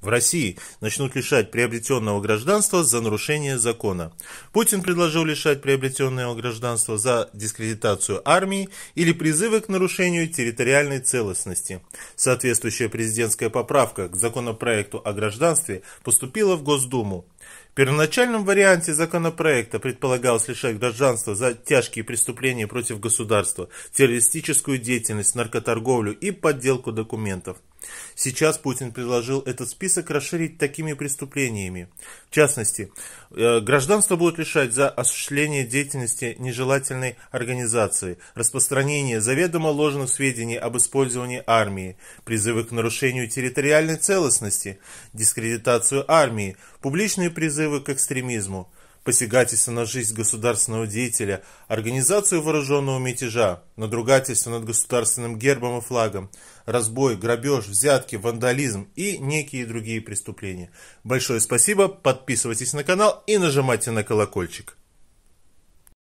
В России начнут лишать приобретенного гражданства за нарушение закона. Путин предложил лишать приобретенного гражданства за дискредитацию армии или призывы к нарушению территориальной целостности. Соответствующая президентская поправка к законопроекту о гражданстве поступила в Госдуму. В первоначальном варианте законопроекта предполагалось лишать гражданства за тяжкие преступления против государства, террористическую деятельность, наркоторговлю и подделку документов. Сейчас Путин предложил этот список расширить такими преступлениями. В частности, э, гражданство будут лишать за осуществление деятельности нежелательной организации, распространение заведомо ложных сведений об использовании армии, призывы к нарушению территориальной целостности, дискредитацию армии, публичные призывы к экстремизму, посягательство на жизнь государственного деятеля, организацию вооруженного мятежа, надругательство над государственным гербом и флагом, разбой, грабеж, взятки, вандализм и некие другие преступления. Большое спасибо, подписывайтесь на канал и нажимайте на колокольчик.